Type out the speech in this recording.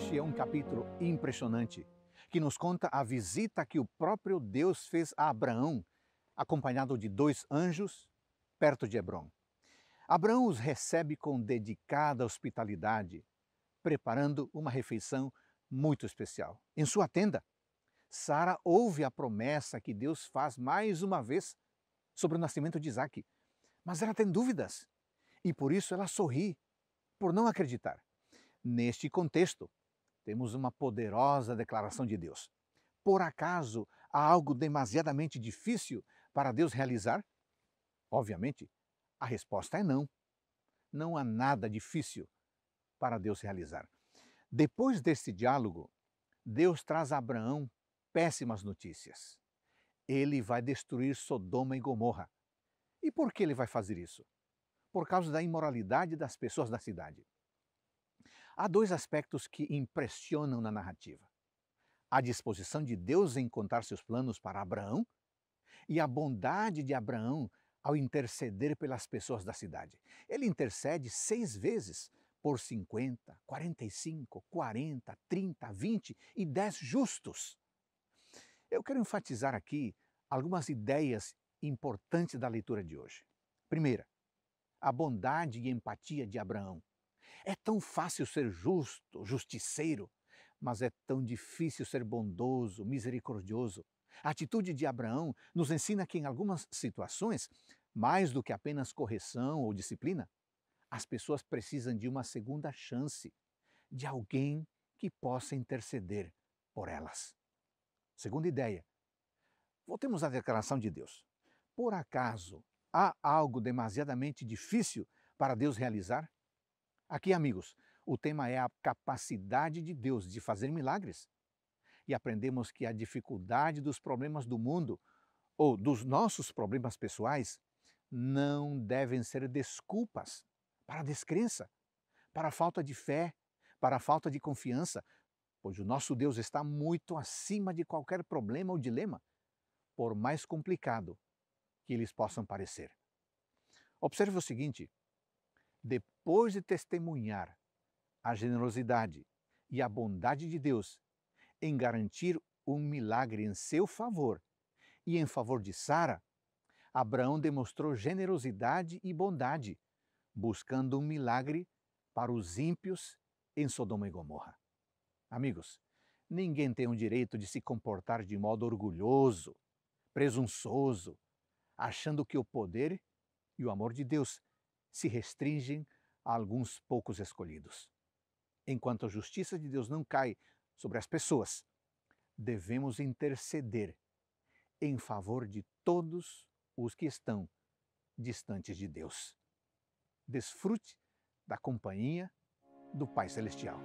Este é um capítulo impressionante que nos conta a visita que o próprio Deus fez a Abraão, acompanhado de dois anjos, perto de Hebron. Abraão os recebe com dedicada hospitalidade, preparando uma refeição muito especial. Em sua tenda, Sara ouve a promessa que Deus faz mais uma vez sobre o nascimento de Isaac. Mas ela tem dúvidas e por isso ela sorri, por não acreditar. Neste contexto, temos uma poderosa declaração de Deus. Por acaso há algo demasiadamente difícil para Deus realizar? Obviamente, a resposta é não. Não há nada difícil para Deus realizar. Depois desse diálogo, Deus traz a Abraão péssimas notícias. Ele vai destruir Sodoma e Gomorra. E por que ele vai fazer isso? Por causa da imoralidade das pessoas da cidade. Há dois aspectos que impressionam na narrativa: a disposição de Deus em contar seus planos para Abraão e a bondade de Abraão ao interceder pelas pessoas da cidade. Ele intercede seis vezes por 50, 45, 40, 30, 20 e 10 justos. Eu quero enfatizar aqui algumas ideias importantes da leitura de hoje. Primeira, a bondade e empatia de Abraão. É tão fácil ser justo, justiceiro, mas é tão difícil ser bondoso, misericordioso. A atitude de Abraão nos ensina que, em algumas situações, mais do que apenas correção ou disciplina, as pessoas precisam de uma segunda chance, de alguém que possa interceder por elas. Segunda ideia. Voltemos à declaração de Deus. Por acaso há algo demasiadamente difícil para Deus realizar? Aqui, amigos, o tema é a capacidade de Deus de fazer milagres. E aprendemos que a dificuldade dos problemas do mundo ou dos nossos problemas pessoais não devem ser desculpas para a descrença, para a falta de fé, para a falta de confiança, pois o nosso Deus está muito acima de qualquer problema ou dilema, por mais complicado que eles possam parecer. Observe o seguinte: depois de testemunhar a generosidade e a bondade de Deus em garantir um milagre em seu favor e em favor de Sara, Abraão demonstrou generosidade e bondade, buscando um milagre para os ímpios em Sodoma e Gomorra. Amigos, ninguém tem o direito de se comportar de modo orgulhoso, presunçoso, achando que o poder e o amor de Deus se restringem a alguns poucos escolhidos. Enquanto a justiça de Deus não cai sobre as pessoas, devemos interceder em favor de todos os que estão distantes de Deus. Desfrute da companhia do Pai Celestial.